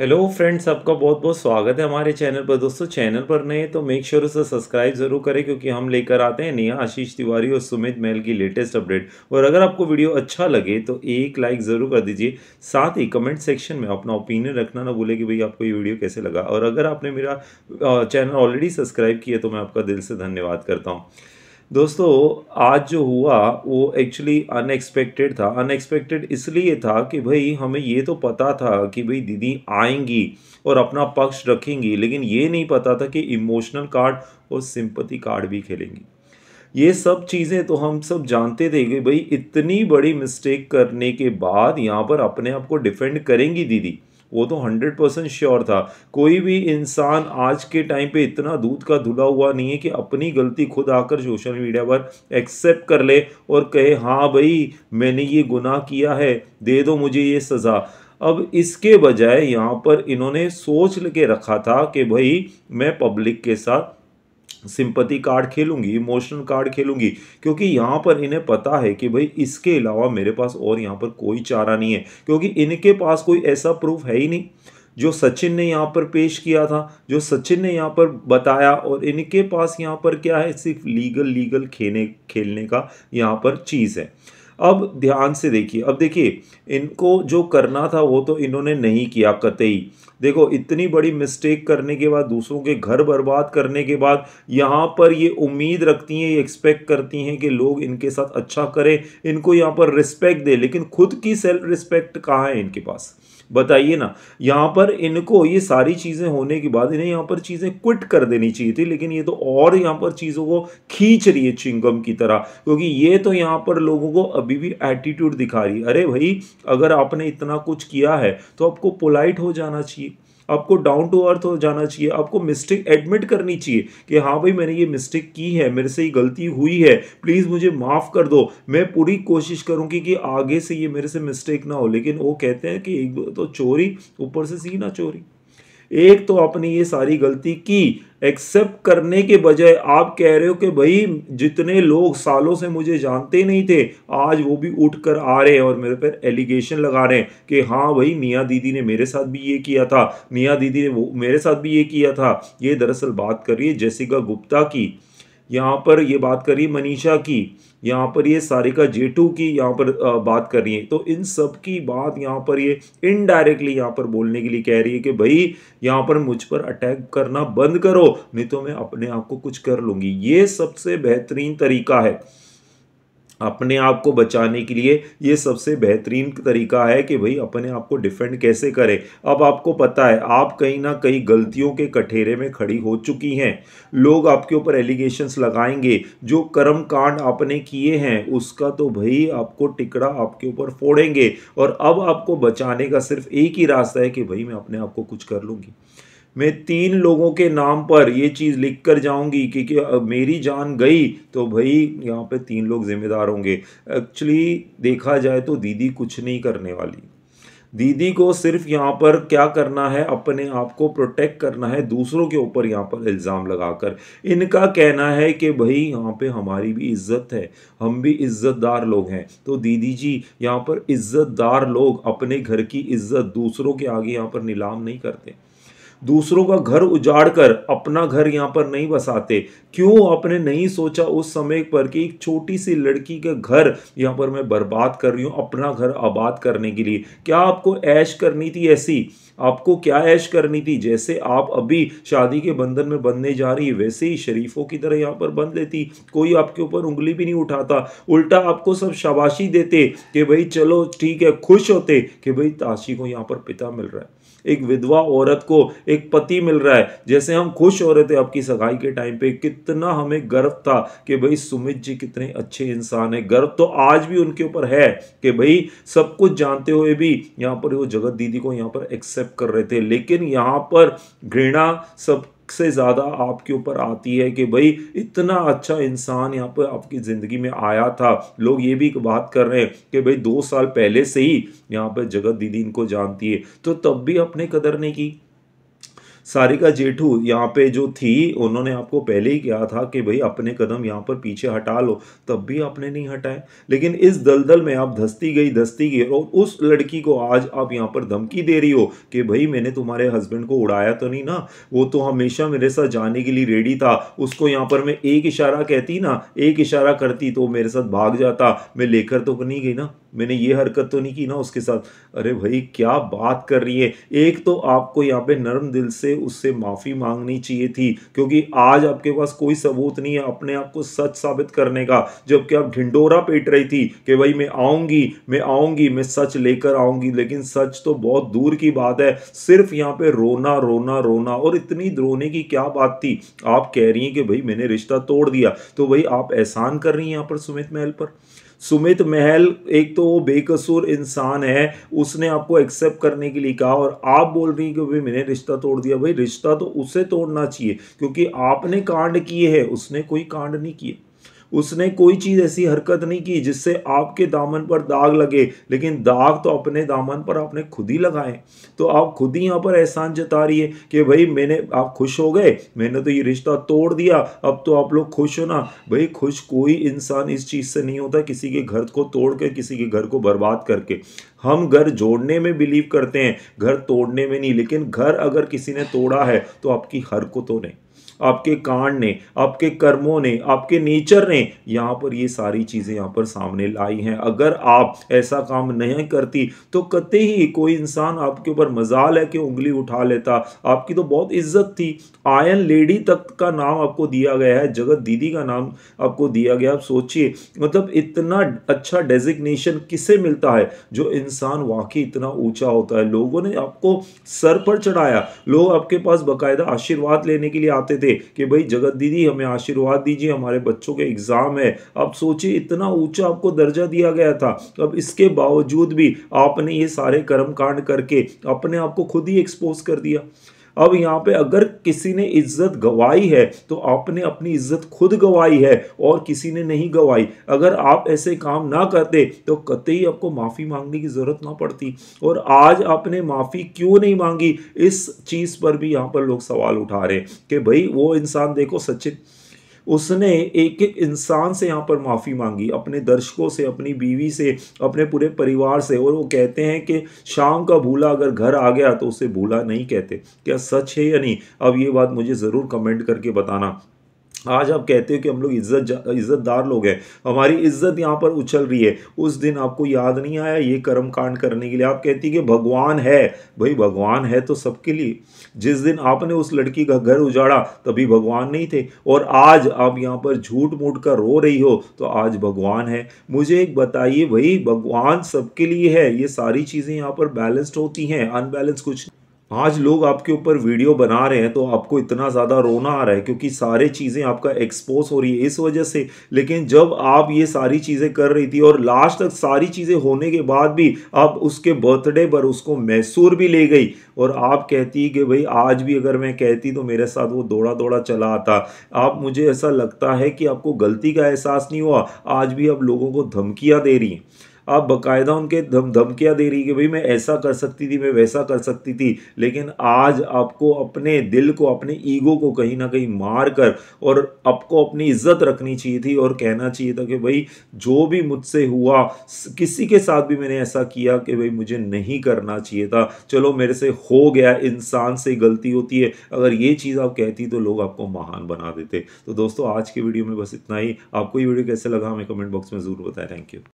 hello friends आपका बहुत बहुत स्वागत है हमारे चैनल पर दोस्तों चैनल पर नए तो मेक श्योर उसे सब्सक्राइब जरूर करें क्योंकि हम लेकर आते हैं नेहा आशीष तिवारी और सुमित महल की लेटेस्ट अपडेट और अगर आपको वीडियो अच्छा लगे तो एक लाइक ज़रूर कर दीजिए साथ ही कमेंट सेक्शन में अपना ओपिनियन रखना ना भूलें कि भाई आपको ये वीडियो कैसे लगा और अगर आपने मेरा चैनल ऑलरेडी सब्सक्राइब किया तो मैं आपका दिल से धन्यवाद करता हूँ दोस्तों आज जो हुआ वो एक्चुअली अनएक्सपेक्टेड था अनएक्सपेक्टेड इसलिए था कि भाई हमें ये तो पता था कि भाई दीदी आएंगी और अपना पक्ष रखेंगी लेकिन ये नहीं पता था कि इमोशनल कार्ड और सिंपति कार्ड भी खेलेंगी ये सब चीज़ें तो हम सब जानते थे कि भाई इतनी बड़ी मिस्टेक करने के बाद यहाँ पर अपने आप को डिफेंड करेंगी दीदी वो तो हंड्रेड परसेंट श्योर था कोई भी इंसान आज के टाइम पे इतना दूध का धुला हुआ नहीं है कि अपनी गलती खुद आकर सोशल मीडिया पर एक्सेप्ट कर ले और कहे हाँ भाई मैंने ये गुनाह किया है दे दो मुझे ये सज़ा अब इसके बजाय यहाँ पर इन्होंने सोच के रखा था कि भाई मैं पब्लिक के साथ सिंपति कार्ड खेलूंगी इमोशनल कार्ड खेलूंगी क्योंकि यहाँ पर इन्हें पता है कि भाई इसके अलावा मेरे पास और यहाँ पर कोई चारा नहीं है क्योंकि इनके पास कोई ऐसा प्रूफ है ही नहीं जो सचिन ने यहाँ पर पेश किया था जो सचिन ने यहाँ पर बताया और इनके पास यहाँ पर क्या है सिर्फ लीगल लीगल खेने खेलने का यहाँ पर चीज़ है अब ध्यान से देखिए अब देखिए इनको जो करना था वो तो इन्होंने नहीं किया कतई देखो इतनी बड़ी मिस्टेक करने के बाद दूसरों के घर बर्बाद करने के बाद यहाँ पर ये उम्मीद रखती हैं ये एक्सपेक्ट करती हैं कि लोग इनके साथ अच्छा करें इनको यहाँ पर रिस्पेक्ट दे लेकिन खुद की सेल्फ रिस्पेक्ट कहाँ है इनके पास बताइए ना यहाँ पर इनको ये सारी चीज़ें होने के बाद इन्हें यहाँ पर चीज़ें क्विट कर देनी चाहिए थी लेकिन ये तो और यहाँ पर चीज़ों को खींच रही है चिंगम की तरह क्योंकि ये तो यहाँ पर लोगों को अभी भी एटीट्यूड दिखा रही है अरे भाई अगर आपने इतना कुछ किया है तो आपको पोलाइट हो जाना चाहिए आपको डाउन टू अर्थ हो जाना चाहिए आपको मिस्टेक एडमिट करनी चाहिए कि हाँ भाई मैंने ये मिस्टेक की है मेरे से ये गलती हुई है प्लीज़ मुझे माफ़ कर दो मैं पूरी कोशिश करूँगी कि आगे से ये मेरे से मिस्टेक ना हो लेकिन वो कहते हैं कि एक तो चोरी ऊपर से सी ना चोरी एक तो आपने ये सारी गलती की एक्सेप्ट करने के बजाय आप कह रहे हो कि भाई जितने लोग सालों से मुझे जानते नहीं थे आज वो भी उठ कर आ रहे हैं और मेरे पर एलिगेशन लगा रहे हैं कि हाँ भाई मियाँ दीदी ने मेरे साथ भी ये किया था मियाँ दीदी ने वो मेरे साथ भी ये किया था ये दरअसल बात करिए जैसिका गुप्ता की यहाँ पर ये बात करी मनीषा की यहाँ पर ये सारिका जेटू की यहाँ पर बात कर रही है तो इन सब की बात यहाँ पर ये इनडायरेक्टली यहाँ पर बोलने के लिए कह रही है कि भाई यहाँ पर मुझ पर अटैक करना बंद करो नहीं तो मैं अपने आप को कुछ कर लूँगी ये सबसे बेहतरीन तरीका है अपने आप को बचाने के लिए ये सबसे बेहतरीन तरीका है कि भाई अपने आप को डिफेंड कैसे करें अब आपको पता है आप कहीं ना कहीं गलतियों के कठेरे में खड़ी हो चुकी हैं लोग आपके ऊपर एलिगेशंस लगाएंगे जो कर्म कांड आपने किए हैं उसका तो भाई आपको टिकड़ा आपके ऊपर फोड़ेंगे और अब आपको बचाने का सिर्फ एक ही रास्ता है कि भाई मैं अपने आप को कुछ कर लूँगी मैं तीन लोगों के नाम पर ये चीज़ लिख कर जाऊंगी कि, कि मेरी जान गई तो भाई यहाँ पे तीन लोग जिम्मेदार होंगे एक्चुअली देखा जाए तो दीदी कुछ नहीं करने वाली दीदी को सिर्फ यहाँ पर क्या करना है अपने आप को प्रोटेक्ट करना है दूसरों के ऊपर यहाँ पर इल्ज़ाम लगाकर इनका कहना है कि भाई यहाँ पे हमारी भी इज्जत है हम भी इज्जतदार लोग हैं तो दीदी जी यहाँ पर इज्जतदार लोग अपने घर की इज्जत दूसरों के आगे यहाँ पर नीलाम नहीं करते दूसरों का घर उजाड़ कर अपना घर यहाँ पर नहीं बसाते क्यों आपने नहीं सोचा उस समय पर कि एक छोटी सी लड़की के घर यहाँ पर मैं बर्बाद कर रही हूँ अपना घर आबाद करने के लिए क्या आपको ऐश करनी थी ऐसी आपको क्या ऐश करनी थी जैसे आप अभी शादी के बंधन में बंधने जा रही वैसे ही शरीफों की तरह यहाँ पर बंध लेती कोई आपके ऊपर उंगली भी नहीं उठाता उल्टा आपको सब शाबाशी देते कि भाई चलो ठीक है खुश होते कि भाई ताशी को यहाँ पर पिता मिल रहा है एक विधवा औरत को एक पति मिल रहा है जैसे हम खुश हो रहे थे आपकी सगाई के टाइम पे कितना हमें गर्व था कि भाई सुमित जी कितने अच्छे इंसान है गर्व तो आज भी उनके ऊपर है कि भाई सब कुछ जानते हुए भी यहाँ पर वो जगत दीदी को यहाँ पर एक्सेप्ट कर रहे थे लेकिन यहाँ पर घृणा सब से ज़्यादा आपके ऊपर आती है कि भाई इतना अच्छा इंसान यहाँ पर आपकी ज़िंदगी में आया था लोग ये भी बात कर रहे हैं कि भाई दो साल पहले से ही यहाँ पर जगत दीदी इनको जानती है तो तब भी अपने कदर नहीं की सारिका जेठू यहाँ पे जो थी उन्होंने आपको पहले ही कहा था कि भाई अपने कदम यहाँ पर पीछे हटा लो तब भी आपने नहीं हटाए लेकिन इस दलदल में आप धसती गई धसती गई और उस लड़की को आज आप यहाँ पर धमकी दे रही हो कि भाई मैंने तुम्हारे हस्बैंड को उड़ाया तो नहीं ना वो तो हमेशा मेरे साथ जाने के लिए रेडी था उसको यहाँ पर मैं एक इशारा कहती ना एक इशारा करती तो मेरे साथ भाग जाता मैं लेकर तो नहीं गई ना मैंने ये हरकत तो नहीं की ना उसके साथ अरे भाई क्या बात कर रही है एक तो आपको यहाँ पे नरम दिल से उससे माफ़ी मांगनी चाहिए थी क्योंकि आज आपके पास कोई सबूत नहीं है अपने आप को सच साबित करने का जबकि आप ढिंडोरा पेट रही थी कि भाई मैं आऊँगी मैं आऊँगी मैं सच लेकर आऊँगी लेकिन सच तो बहुत दूर की बात है सिर्फ यहाँ पे रोना रोना रोना और इतनी रोने की क्या बात थी आप कह रही हैं कि भाई मैंने रिश्ता तोड़ दिया तो भाई आप एहसान कर रही हैं यहाँ पर सुमित महल पर सुमित महल एक तो वो बेकसूर इंसान है उसने आपको एक्सेप्ट करने के लिए कहा और आप बोल रही हैं कि भाई मैंने रिश्ता तोड़ दिया भाई रिश्ता तो उसे तोड़ना चाहिए क्योंकि आपने कांड किए है उसने कोई कांड नहीं किए उसने कोई चीज़ ऐसी हरकत नहीं की जिससे आपके दामन पर दाग लगे लेकिन दाग तो अपने दामन पर आपने खुद ही लगाए तो आप खुद ही यहाँ पर एहसान जता रही है कि भाई मैंने आप खुश हो गए मैंने तो ये रिश्ता तोड़ दिया अब तो आप लोग खुश हो ना भाई खुश कोई इंसान इस चीज़ से नहीं होता किसी के घर को तोड़ के किसी के घर को बर्बाद करके हम घर जोड़ने में बिलीव करते हैं घर तोड़ने में नहीं लेकिन घर अगर किसी ने तोड़ा है तो आपकी हरकतों नहीं आपके कांड ने आपके कर्मों ने आपके नेचर ने यहाँ पर ये सारी चीज़ें यहाँ पर सामने लाई हैं अगर आप ऐसा काम नहीं करती तो कते ही कोई इंसान आपके ऊपर मजाल है कि उंगली उठा लेता आपकी तो बहुत इज्जत थी आयन लेडी तक का नाम आपको दिया गया है जगत दीदी का नाम आपको दिया गया आप सोचिए मतलब इतना अच्छा डेजिग्नेशन किसे मिलता है जो इंसान वाकई इतना ऊंचा होता है लोगों ने आपको सर पर चढ़ाया लोग आपके पास बाकायदा आशीर्वाद लेने के लिए आते थे कि भाई जगत दीदी हमें आशीर्वाद दीजिए हमारे बच्चों के एग्ज़ाम है अब सोचिए इतना ऊंचा आपको दर्जा दिया गया था अब इसके बावजूद भी आपने ये सारे कर्म कांड करके अपने आप को खुद ही एक्सपोज कर दिया अब यहाँ पे अगर किसी ने इज्जत गंवाई है तो आपने अपनी इज्जत खुद गवाई है और किसी ने नहीं गवाई अगर आप ऐसे काम ना करते तो कतई आपको माफ़ी मांगने की ज़रूरत ना पड़ती और आज आपने माफ़ी क्यों नहीं मांगी इस चीज़ पर भी यहाँ पर लोग सवाल उठा रहे हैं कि भाई वो इंसान देखो सचिन उसने एक एक इंसान से यहाँ पर माफ़ी मांगी अपने दर्शकों से अपनी बीवी से अपने पूरे परिवार से और वो कहते हैं कि शाम का भूला अगर घर आ गया तो उसे भूला नहीं कहते क्या सच है या नहीं अब ये बात मुझे ज़रूर कमेंट करके बताना आज आप कहते हो कि हम लोग इज्जत इज्जतदार लोग हैं हमारी इज्जत यहाँ पर उछल रही है उस दिन आपको याद नहीं आया ये कर्म कांड करने के लिए आप कहती है कि भगवान है भाई भगवान है तो सबके लिए जिस दिन आपने उस लड़की का घर उजाड़ा तभी भगवान नहीं थे और आज आप यहाँ पर झूठ मूठ कर रो रही हो तो आज भगवान है मुझे एक बताइए भाई भगवान सबके लिए है ये सारी चीज़ें यहाँ पर बैलेंस्ड होती हैं अनबैलेंस कुछ आज लोग आपके ऊपर वीडियो बना रहे हैं तो आपको इतना ज़्यादा रोना आ रहा है क्योंकि सारे चीज़ें आपका एक्सपोज हो रही है इस वजह से लेकिन जब आप ये सारी चीज़ें कर रही थी और लास्ट तक सारी चीज़ें होने के बाद भी आप उसके बर्थडे पर उसको मैसूर भी ले गई और आप कहती कि भाई आज भी अगर मैं कहती तो मेरे साथ वो दौड़ा दौड़ा चला आता आप मुझे ऐसा लगता है कि आपको गलती का एहसास नहीं हुआ आज भी आप लोगों को धमकियाँ दे रही हैं आप बकायदा उनके धम धमकियाँ दे रही कि भाई मैं ऐसा कर सकती थी मैं वैसा कर सकती थी लेकिन आज आपको अपने दिल को अपने ईगो को कहीं ना कहीं मार कर और आपको अपनी इज्जत रखनी चाहिए थी और कहना चाहिए था कि भाई जो भी मुझसे हुआ किसी के साथ भी मैंने ऐसा किया कि भाई मुझे नहीं करना चाहिए था चलो मेरे से हो गया इंसान से गलती होती है अगर ये चीज़ आप कहती तो लोग आपको महान बना देते तो दोस्तों आज के वीडियो में बस इतना ही आपको ये वीडियो कैसे लगा हमें कमेंट बॉक्स में ज़रूर बताएं थैंक यू